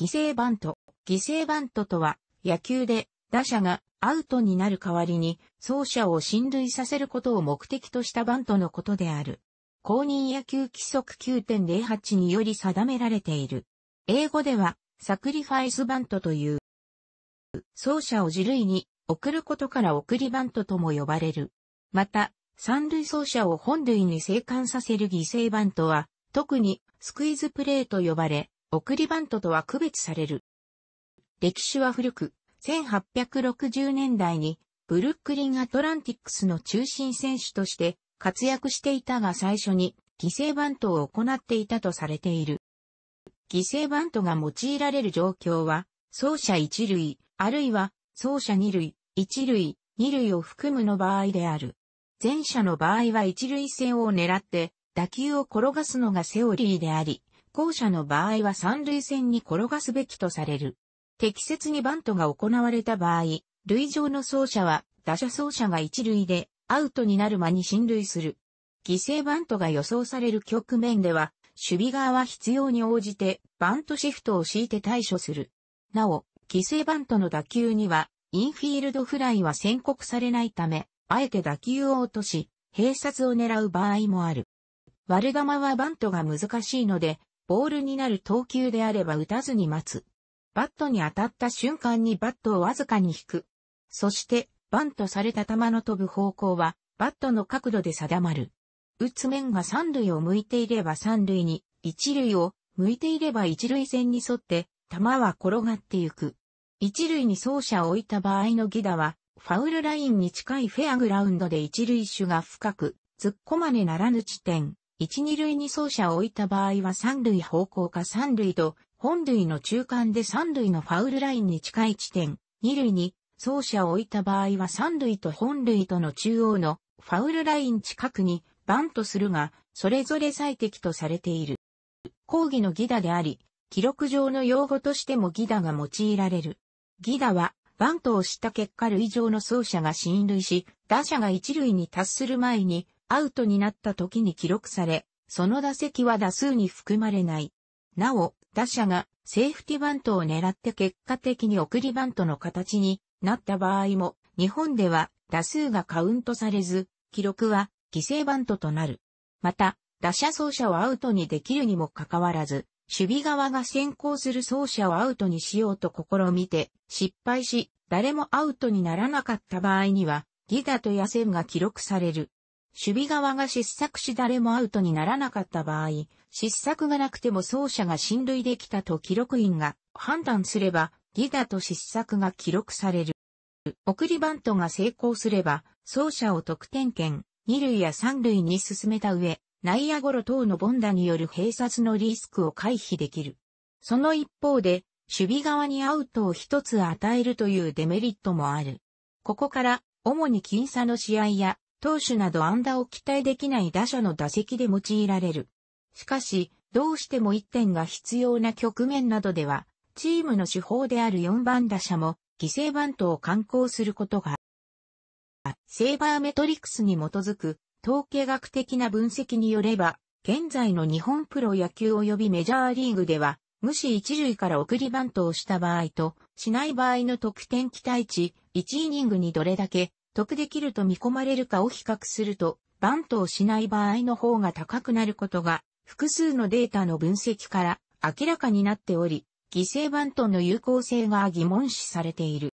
犠牲バント。犠牲バントとは、野球で打者がアウトになる代わりに、走者を進塁させることを目的としたバントのことである。公認野球規則9.08により定められている。英語では、サクリファイスバントという、走者を自類に送ることから送りバントとも呼ばれる。また、三塁走者を本塁に生還させる犠牲バントは、特にスクイズプレーと呼ばれ、送りバントとは区別される。歴史は古く、1860年代にブルックリン・アトランティックスの中心選手として活躍していたが最初に犠牲バントを行っていたとされている。犠牲バントが用いられる状況は、走者一塁、あるいは走者二塁、一塁、二塁を含むの場合である。前者の場合は一塁線を狙って打球を転がすのがセオリーであり、校者の場合は三塁線に転がすべきとされる。適切にバントが行われた場合、塁上の走者は打者走者が一塁でアウトになる間に進塁する。犠牲バントが予想される局面では、守備側は必要に応じてバントシフトを敷いて対処する。なお、犠牲バントの打球には、インフィールドフライは宣告されないため、あえて打球を落とし、併殺を狙う場合もある。悪玉はバントが難しいので、ボールになる投球であれば打たずに待つ。バットに当たった瞬間にバットをわずかに引く。そして、バントされた球の飛ぶ方向は、バットの角度で定まる。打つ面が三塁を向いていれば三塁に、一塁を向いていれば一塁線に沿って、球は転がってゆく。一塁に走者を置いた場合のギダは、ファウルラインに近いフェアグラウンドで一塁手が深く、突っ込まねならぬ地点、一二塁に走者を置いた場合は三塁方向か三塁と、本塁の中間で三塁のファウルラインに近い地点、二塁に走者を置いた場合は三塁と本塁との中央のファウルライン近くにバントするが、それぞれ最適とされている。講義のギダであり、記録上の用語としてもギダが用いられる。ギダは、バントをした結果類上の走者が進塁し、打者が一塁に達する前に、アウトになった時に記録され、その打席は打数に含まれない。なお、打者がセーフティバントを狙って結果的に送りバントの形になった場合も、日本では打数がカウントされず、記録は犠牲バントとなる。また、打者走者をアウトにできるにもかかわらず、守備側が先行する走者をアウトにしようと試みて、失敗し、誰もアウトにならなかった場合には、ギダと野戦が記録される。守備側が失策し誰もアウトにならなかった場合、失策がなくても走者が進塁できたと記録員が判断すれば、ギダと失策が記録される。送りバントが成功すれば、走者を得点圏、二塁や三塁に進めた上、内野ゴロ等のボンダによる併殺のリスクを回避できる。その一方で、守備側にアウトを一つ与えるというデメリットもある。ここから、主に僅差の試合や投手など安打を期待できない打者の打席で用いられる。しかし、どうしても1点が必要な局面などでは、チームの手法である4番打者も犠牲バントを観光することが、セーバーメトリクスに基づく統計学的な分析によれば、現在の日本プロ野球及びメジャーリーグでは、無視一塁から送りバントをした場合と、しない場合の得点期待値、1イニングにどれだけ得できると見込まれるかを比較すると、バントをしない場合の方が高くなることが、複数のデータの分析から明らかになっており、犠牲バントの有効性が疑問視されている。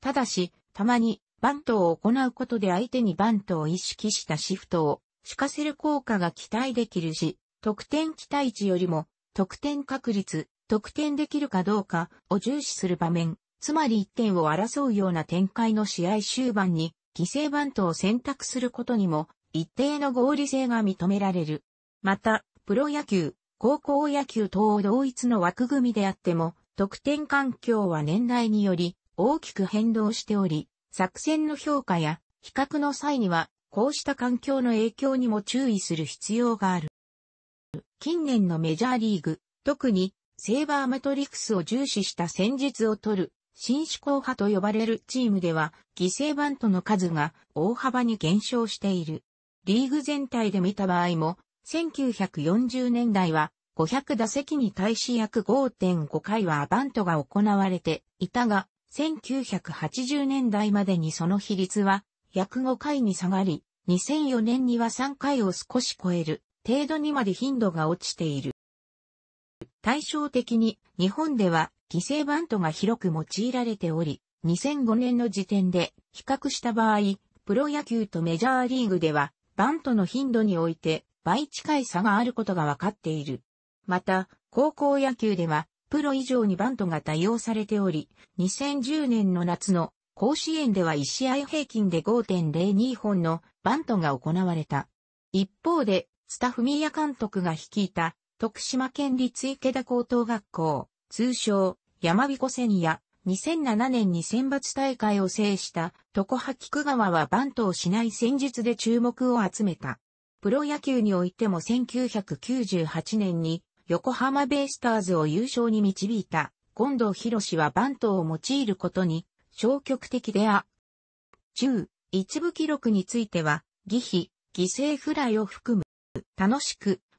ただし、たまに、バントを行うことで相手にバントを意識したシフトを、敷かせる効果が期待できるし、得点期待値よりも、得点確率、得点できるかどうかを重視する場面つまり1点を争うような展開の試合終盤に、犠牲バントを選択することにも、一定の合理性が認められる。また、プロ野球、高校野球等を同一の枠組みであっても、得点環境は年代により大きく変動しており、作戦の評価や比較の際には、こうした環境の影響にも注意する必要がある。近年のメジャーリーグ、特にセーバーマトリクスを重視した戦術を取る新思考派と呼ばれるチームでは、犠牲バントの数が大幅に減少している。リーグ全体で見た場合も、1940年代は500打席に対し約5.5回はバントが行われていたが、1980年代までにその比率は約5回に下がり、2004年には3回を少し超える程度にまで頻度が落ちている。対照的に日本では犠牲バントが広く用いられており、2005年の時点で比較した場合、プロ野球とメジャーリーグではバントの頻度において倍近い差があることが分かっている。また、高校野球ではプロ以上にバントが多用されており、2010年の夏の甲子園では1試合平均で5.02本のバントが行われた。一方で、スタッフミヤ監督が率いた徳島県立池田高等学校、通称、山彦線や、2007年に選抜大会を制した、徳葉菊川はバントをしない戦術で注目を集めた。プロ野球においても1998年に、横浜ベイスターズを優勝に導いた、近藤博はバントを用いることに、消極的であ。中、一部記録については、犠飛、犠牲フライを含む、楽しく、